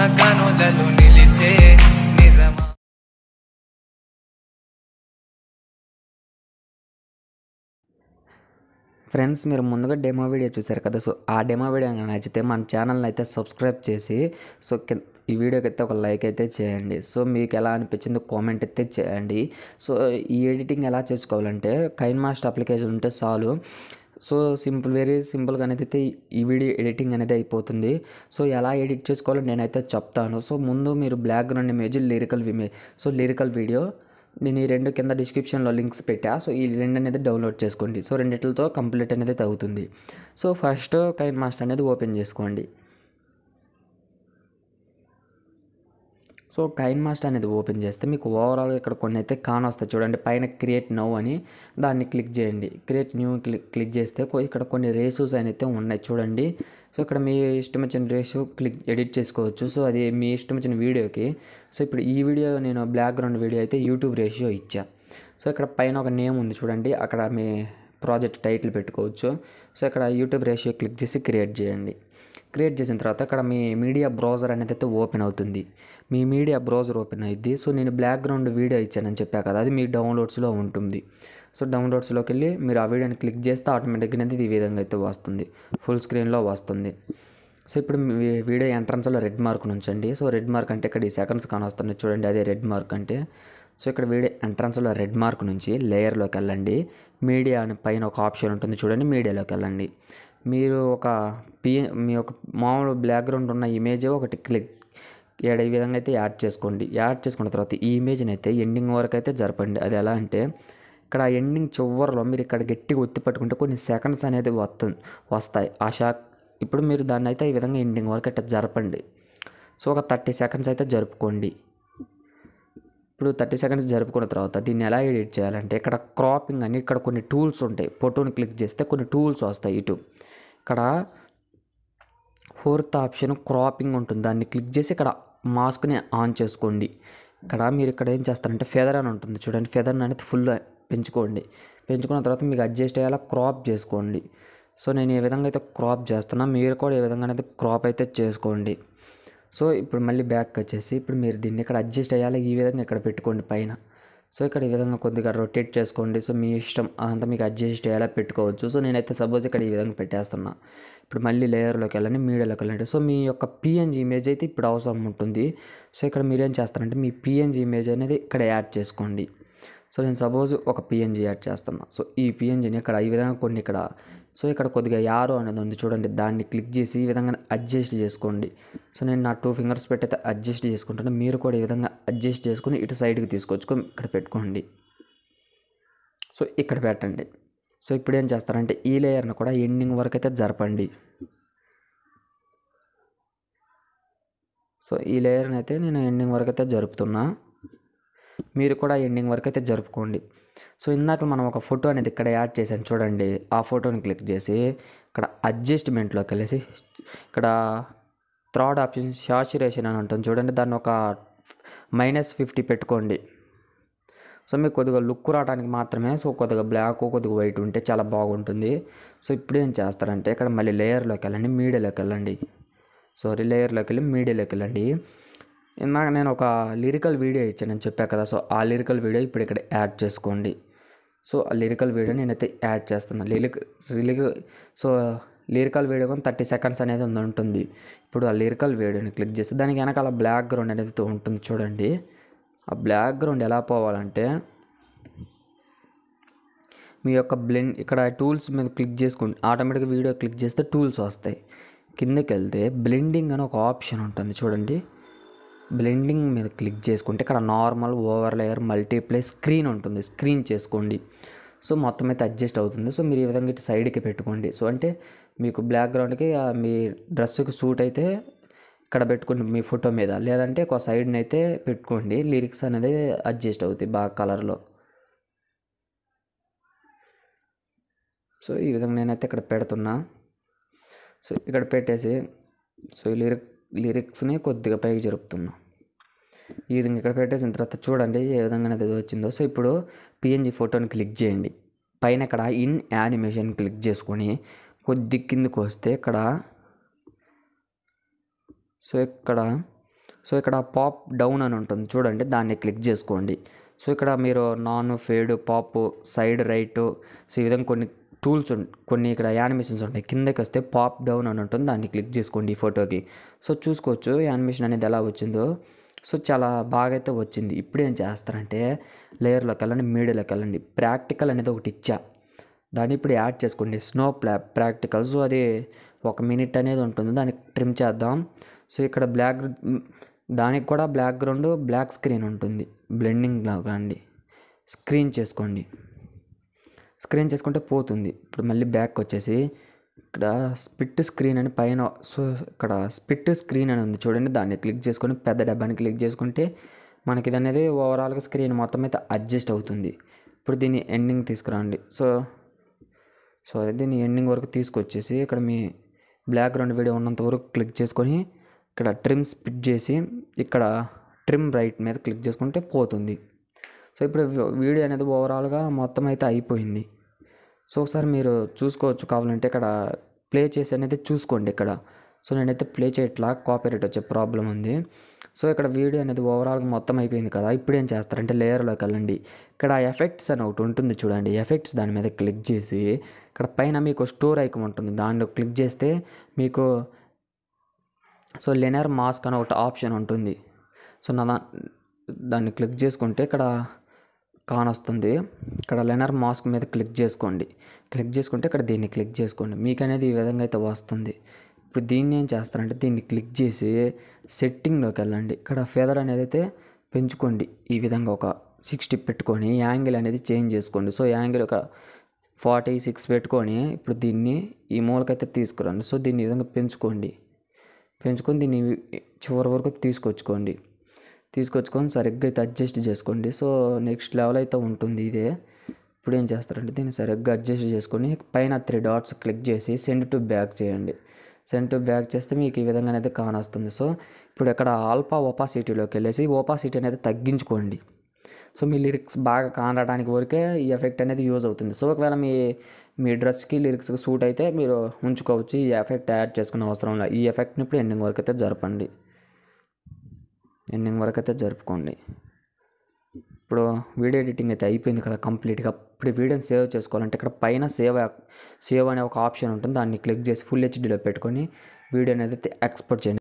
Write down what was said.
నిలిచే ఫ్రెండ్స్ మీరు ముందుగా డెమో వీడియో చూసారు కదా సో ఆ డెమో వీడియో నచ్చితే మన ఛానల్ని అయితే సబ్స్క్రైబ్ చేసి సో ఈ వీడియోకి అయితే ఒక లైక్ అయితే చేయండి సో మీకు ఎలా అనిపించిందో కామెంట్ అయితే చేయండి సో ఈ ఎడిటింగ్ ఎలా చేసుకోవాలంటే కైన్ మాస్టర్ అప్లికేషన్ ఉంటే చాలు సో సింపుల్ వెరీ సింపుల్గా అనేది అయితే ఈ వీడియో ఎడిటింగ్ అనేది అయిపోతుంది సో ఎలా ఎడిట్ చేసుకోవాలో నేనైతే చెప్తాను సో ముందు మీరు background image lyrical image so lyrical video నేను ఈ రెండు కింద డిస్క్రిప్షన్లో లింక్స్ పెట్టా సో ఈ రెండు అనేది డౌన్లోడ్ చేసుకోండి సో రెండిట్లతో కంప్లీట్ అనేది తగ్గుతుంది సో ఫస్ట్ కైన్ మాస్టర్ అనేది ఓపెన్ చేసుకోండి సో కైన్ మాస్టర్ అనేది ఓపెన్ చేస్తే మీకు ఓవరాల్ ఇక్కడ కొన్ని అయితే కాన్ వస్తాయి చూడండి పైన క్రియేట్ నో అని దాన్ని క్లిక్ చేయండి క్రియేట్ న్యూ క్లిక్ క్లిక్ చేస్తే ఇక్కడ కొన్ని రేషోస్ అయితే ఉన్నాయి చూడండి సో ఇక్కడ మీ ఇష్టం వచ్చిన రేషో క్లిక్ ఎడిట్ చేసుకోవచ్చు సో అది మీ ఇష్టం వచ్చిన వీడియోకి సో ఇప్పుడు ఈ వీడియో నేను బ్యాక్గ్రౌండ్ వీడియో అయితే యూట్యూబ్ రేషియో ఇచ్చా సో ఇక్కడ పైన ఒక నేమ్ ఉంది చూడండి అక్కడ మీ ప్రాజెక్ట్ టైటిల్ పెట్టుకోవచ్చు సో ఇక్కడ యూట్యూబ్ రేషియో క్లిక్ చేసి క్రియేట్ చేయండి క్రియేట్ చేసిన తర్వాత అక్కడ మీ మీడియా బ్రౌజర్ అనేది అయితే ఓపెన్ అవుతుంది మీ మీడియా బ్రౌజర్ ఓపెన్ అయింది సో నేను బ్యాక్గ్రౌండ్ వీడియో ఇచ్చానని చెప్పా కదా అది మీ డౌన్లోడ్స్లో ఉంటుంది సో డౌన్లోడ్స్లోకి వెళ్ళి మీరు ఆ వీడియోని క్లిక్ చేస్తే ఆటోమేటిక్గా అనేది ఈ విధంగా అయితే వస్తుంది ఫుల్ స్క్రీన్లో వస్తుంది సో ఇప్పుడు మీ వీడియో ఎంట్రన్స్లో రెడ్ మార్క్ ఉంచండి సో రెడ్ మార్క్ అంటే ఇక్కడ ఈ సెకండ్స్ కానొస్తుంది చూడండి అదే రెడ్ మార్క్ అంటే సో ఇక్కడ వీడియో ఎంట్రన్స్లో రెడ్ మార్క్ నుంచి లేయర్లోకి వెళ్ళండి మీడియా పైన ఒక ఆప్షన్ ఉంటుంది చూడండి మీడియాలోకి వెళ్ళండి మీరు ఒక పి మీ యొక్క మామూలు బ్లాక్గ్రౌండ్ ఉన్న ఇమేజ్ ఒకటి క్లిక్ ఇక్కడ ఈ విధంగా అయితే యాడ్ చేసుకోండి యాడ్ చేసుకున్న తర్వాత ఈ ఇమేజ్ని అయితే ఎండింగ్ వరకు అయితే జరపండి అది ఎలా అంటే ఇక్కడ ఎండింగ్ చివరిలో మీరు ఇక్కడ గట్టిగా ఒత్తి పట్టుకుంటే కొన్ని సెకండ్స్ అనేది వస్తుంది వస్తాయి ఆ షాక్ ఇప్పుడు మీరు దాన్ని అయితే ఈ విధంగా ఎండింగ్ వరకు అయితే జరపండి సో ఒక థర్టీ సెకండ్స్ అయితే జరుపుకోండి ఇప్పుడు థర్టీ సెకండ్స్ జరుపుకున్న తర్వాత దీన్ని ఎలా ఎడిట్ చేయాలంటే ఇక్కడ క్రాపింగ్ అని ఇక్కడ కొన్ని టూల్స్ ఉంటాయి ఫోటోని క్లిక్ చేస్తే కొన్ని టూల్స్ వస్తాయి ఇటు ఇక్కడ ఫోర్త్ ఆప్షన్ క్రాపింగ్ ఉంటుంది దాన్ని క్లిక్ చేసి ఇక్కడ మాస్క్ని ఆన్ చేసుకోండి ఇక్కడ మీరు ఇక్కడ ఏం చేస్తారంటే ఫెదర్ అని ఉంటుంది చూడండి ఫెదర్ అనేది ఫుల్ పెంచుకోండి పెంచుకున్న తర్వాత మీకు అడ్జస్ట్ అయ్యేలా క్రాప్ చేసుకోండి సో నేను ఏ విధంగా అయితే క్రాప్ చేస్తున్నా మీరు కూడా ఏ విధంగా అయితే క్రాప్ అయితే చేసుకోండి సో ఇప్పుడు మళ్ళీ బ్యాక్ వచ్చేసి ఇప్పుడు మీరు దీన్ని ఇక్కడ అడ్జస్ట్ అయ్యాలి ఈ విధంగా ఇక్కడ పెట్టుకోండి పైన సో ఇక్కడ ఈ విధంగా కొద్దిగా రొటేట్ చేసుకోండి సో మీ ఇష్టం అంతా మీకు అడ్జస్ట్ అయ్యేలా పెట్టుకోవచ్చు సో నేనైతే సపోజ్ ఇక్కడ ఈ విధంగా పెట్టేస్తున్నా ఇప్పుడు మళ్ళీ లేయర్లోకి వెళ్ళండి మీడియాలోకి వెళ్ళండి సో మీ యొక్క పిఎన్జీ ఇమేజ్ అయితే ఇప్పుడు అవసరం ఉంటుంది సో ఇక్కడ మీరు ఏం చేస్తారంటే మీ పిఎన్జీ ఇమేజ్ అనేది ఇక్కడ యాడ్ చేసుకోండి సో నేను సపోజ్ ఒక పిఎన్జీ యాడ్ చేస్తున్నా సో ఈ పిఎన్జీని ఇక్కడ ఈ విధంగా కొన్ని ఇక్కడ సో ఇక్కడ కొద్దిగా యారో అనేది ఉంది చూడండి దాన్ని క్లిక్ చేసి ఈ విధంగా అడ్జస్ట్ చేసుకోండి సో నేను నా టూ ఫింగర్స్ పెట్టయితే అడ్జస్ట్ చేసుకుంటాను మీరు కూడా ఈ విధంగా అడ్జస్ట్ చేసుకుని ఇటు సైడ్కి తీసుకొచ్చుకొని ఇక్కడ పెట్టుకోండి సో ఇక్కడ పెట్టండి సో ఇప్పుడు ఏం చేస్తారంటే ఈ లేయర్ను కూడా ఎండింగ్ వరకు అయితే జరపండి సో ఈ లేయర్ని అయితే నేను ఎండింగ్ వరకు అయితే జరుపుతున్నా మీరు కూడా ఎండింగ్ వరకు అయితే జరుపుకోండి సో ఇందాక మనం ఒక ఫోటో అనేది ఇక్కడ యాడ్ చేసాను చూడండి ఆ ఫోటోని క్లిక్ చేసి ఇక్కడ అడ్జస్ట్మెంట్లోకి వెళ్ళేసి ఇక్కడ థర్డ్ ఆప్షన్ శాచురేషన్ అని ఉంటుంది చూడండి దాన్ని ఒక మైనస్ ఫిఫ్టీ పెట్టుకోండి సో మీకు కొద్దిగా లుక్ రావడానికి మాత్రమే సో కొద్దిగా బ్లాక్ కొద్దిగా వైట్ ఉంటే చాలా బాగుంటుంది సో ఇప్పుడు ఏం చేస్తారంటే ఇక్కడ మళ్ళీ లేయర్లోకి వెళ్ళండి మీడియాలోకి వెళ్ళండి సారీ లేయర్లోకి వెళ్ళి మీడియాలోకి వెళ్ళండి ఇందాక నేను ఒక లిరికల్ వీడియో ఇచ్చానని చెప్పాను కదా సో ఆ లిరికల్ వీడియో ఇప్పుడు ఇక్కడ యాడ్ చేసుకోండి సో ఆ లిరికల్ వీడియో నేనైతే యాడ్ చేస్తున్నా lyric lyric so lyrical video కానీ థర్టీ సెకండ్స్ అనేది ఉంటుంది ఇప్పుడు ఆ లిరికల్ వీడియోని క్లిక్ చేస్తే దానికి వెనకాల బ్లాక్ గ్రౌండ్ అనేది ఉంటుంది చూడండి ఆ బ్లాక్ గ్రౌండ్ ఎలా పోవాలంటే మీ యొక్క బ్లెండ్ ఇక్కడ టూల్స్ మీద క్లిక్ చేసుకుంటే ఆటోమేటిక్గా వీడియో క్లిక్ చేస్తే టూల్స్ వస్తాయి కిందకి వెళ్తే బ్లెండింగ్ అని ఒక ఆప్షన్ ఉంటుంది చూడండి బ్లెండింగ్ మీద క్లిక్ చేసుకుంటే ఇక్కడ normal over layer multiply screen ఉంటుంది స్క్రీన్ చేసుకోండి సో మొత్తం అయితే అడ్జస్ట్ అవుతుంది సో మీరు ఈ విధంగా ఇటు సైడ్కి పెట్టుకోండి సో అంటే మీకు బ్యాక్గ్రౌండ్కి మీ డ్రెస్సుకి సూట్ అయితే ఇక్కడ పెట్టుకోండి మీ ఫోటో మీద లేదంటే ఒక సైడ్ని అయితే పెట్టుకోండి లిరిక్స్ అనేది అడ్జస్ట్ అవుతాయి బాగా కలర్లో సో ఈ విధంగా నేనైతే ఇక్కడ పెడుతున్నా సో ఇక్కడ పెట్టేసి సో ఈ లిరిక్ లిరిక్స్ని కొద్దిగా పైకి జరుపుతున్నాం ఈ విధంగా ఇక్కడ పెట్టేసిన తర్వాత చూడండి ఏ విధంగా అనేది వచ్చిందో సో ఇప్పుడు పిఎన్జి ఫోటోని క్లిక్ చేయండి పైన ఇక్కడ ఇన్ యానిమేషన్ క్లిక్ చేసుకొని కొద్ది కిందకు వస్తే ఇక్కడ సో ఇక్కడ సో ఇక్కడ పాప్ డౌన్ అని ఉంటుంది చూడండి దాన్ని క్లిక్ చేసుకోండి సో ఇక్కడ మీరు none fade pop side right so ఈ విధంగా కొన్ని టూల్స్ కొన్ని ఇక్కడ యానిమేషన్స్ ఉంటాయి కిందకి వస్తే పాప్ డౌన్ అని ఉంటుంది దాన్ని క్లిక్ చేసుకోండి ఈ ఫోటోకి సో చూసుకోవచ్చు యానిమేషన్ అనేది ఎలా వచ్చిందో సో చాలా బాగా అయితే వచ్చింది ఇప్పుడు ఏం చేస్తారంటే లేయర్లోకి వెళ్ళండి మీడియాలోకి వెళ్ళండి ప్రాక్టికల్ అనేది ఒకటి ఇచ్చా దాన్ని ఇప్పుడు యాడ్ చేసుకోండి స్నో ప్లా ప్రాక్టికల్ సో అది ఒక మినిట్ అనేది ఉంటుంది దాన్ని ట్రిమ్ చేద్దాం సో ఇక్కడ బ్లాక్ దానికి కూడా బ్లాక్ గ్రౌండ్ బ్లాక్ స్క్రీన్ ఉంటుంది బ్లెండింగ్ లాగా అండి స్క్రీన్ చేసుకోండి స్క్రీన్ చేసుకుంటే పోతుంది ఇప్పుడు మళ్ళీ బ్యాక్ వచ్చేసి ఇక్కడ స్పిట్ స్క్రీన్ అని పైన సో ఇక్కడ స్పిట్ స్క్రీన్ అని ఉంది చూడండి దాన్ని క్లిక్ చేసుకొని పెద్ద డబ్బాని క్లిక్ చేసుకుంటే మనకి ఇది అనేది ఓవరాల్గా స్క్రీన్ మొత్తం అయితే అడ్జస్ట్ అవుతుంది ఇప్పుడు దీన్ని ఎండింగ్ తీసుకురండి సో సో దీన్ని ఎండింగ్ వరకు తీసుకొచ్చేసి ఇక్కడ మీ బ్యాక్గ్రౌండ్ వీడియో ఉన్నంత వరకు క్లిక్ చేసుకొని ఇక్కడ ట్రిమ్ స్పిట్ చేసి ఇక్కడ ట్రిమ్ రైట్ మీద క్లిక్ చేసుకుంటే పోతుంది సో ఇప్పుడు వీడియో అనేది ఓవరాల్గా మొత్తం అయితే అయిపోయింది సో ఒకసారి మీరు చూసుకోవచ్చు కావాలంటే ఇక్కడ ప్లే చేసి అనేది చూసుకోండి ఇక్కడ సో నేనైతే ప్లే చేయట్లా కాపీరేట్ వచ్చే ప్రాబ్లం ఉంది సో ఇక్కడ వీడియో అనేది ఓవరాల్గా మొత్తం అయిపోయింది కదా ఇప్పుడు ఏం చేస్తారంటే లేయర్లోకి వెళ్ళండి ఇక్కడ ఎఫెక్ట్స్ అని ఒకటి ఉంటుంది చూడండి ఎఫెక్ట్స్ దాని మీద క్లిక్ చేసి ఇక్కడ పైన మీకు స్టోర్ ఐకమ్ ఉంటుంది దానిలో క్లిక్ చేస్తే మీకు సో లెనర్ మాస్క్ అని ఒకటి ఆప్షన్ ఉంటుంది సో నా దాన్ని క్లిక్ చేసుకుంటే ఇక్కడ కాన్ వస్తుంది ఇక్కడ లెనర్ మాస్క్ మీద క్లిక్ చేసుకోండి క్లిక్ చేసుకుంటే ఇక్కడ దీన్ని క్లిక్ చేసుకోండి మీకు అనేది ఈ విధంగా అయితే వస్తుంది ఇప్పుడు దీన్ని ఏం చేస్తారంటే దీన్ని క్లిక్ చేసి సెట్టింగ్లోకి వెళ్ళండి ఇక్కడ ఫెదర్ అనేది అయితే పెంచుకోండి ఈ విధంగా ఒక సిక్స్టీ పెట్టుకొని యాంగిల్ అనేది చేంజ్ చేసుకోండి సో యాంగిల్ ఒక ఫార్టీ సిక్స్ పెట్టుకొని ఇప్పుడు దీన్ని ఈ మూలకైతే తీసుకురండి సో దీన్ని ఈ విధంగా పెంచుకోండి పెంచుకొని దీన్ని చివరి వరకు తీసుకొచ్చుకోండి తీసుకొచ్చుకొని సరిగ్గా అయితే అడ్జస్ట్ చేసుకోండి సో నెక్స్ట్ లెవెల్ అయితే ఉంటుంది ఇదే ఇప్పుడు ఏం చేస్తారంటే దీన్ని సరిగ్గా అడ్జస్ట్ చేసుకొని పైన త్రీ డాట్స్ క్లిక్ చేసి సెండ్ టు బ్యాక్ చేయండి సెండ్ టు బ్యాక్ చేస్తే మీకు ఈ విధంగా అనేది కానొస్తుంది సో ఇప్పుడు ఇక్కడ ఆల్ఫా ఓపాసిటీలోకి వెళ్ళేసి ఓపాసిటీ అనేది తగ్గించుకోండి సో మీ లిరిక్స్ బాగా కానడానికి వరకే ఈ ఎఫెక్ట్ అనేది యూజ్ అవుతుంది సో ఒకవేళ మీ మీ డ్రెస్కి లిరిక్స్కి సూట్ అయితే మీరు ఉంచుకోవచ్చు ఈ ఎఫెక్ట్ యాడ్ చేసుకునే అవసరం లేదు ఈ ఎఫెక్ట్ని ఇప్పుడు ఎండింగ్ వరకు అయితే జరపండి ఎండింగ్ వరకు అయితే జరుపుకోండి ఇప్పుడు వీడియో ఎడిటింగ్ అయితే అయిపోయింది కదా కంప్లీట్గా ఇప్పుడు వీడియోని సేవ్ చేసుకోవాలంటే ఇక్కడ పైన సేవ్ సేవ్ అనే ఒక ఆప్షన్ ఉంటుంది దాన్ని క్లిక్ చేసి ఫుల్ హెచ్డీలో పెట్టుకొని వీడియోని అయితే ఎక్స్పోర్ట్ చేయండి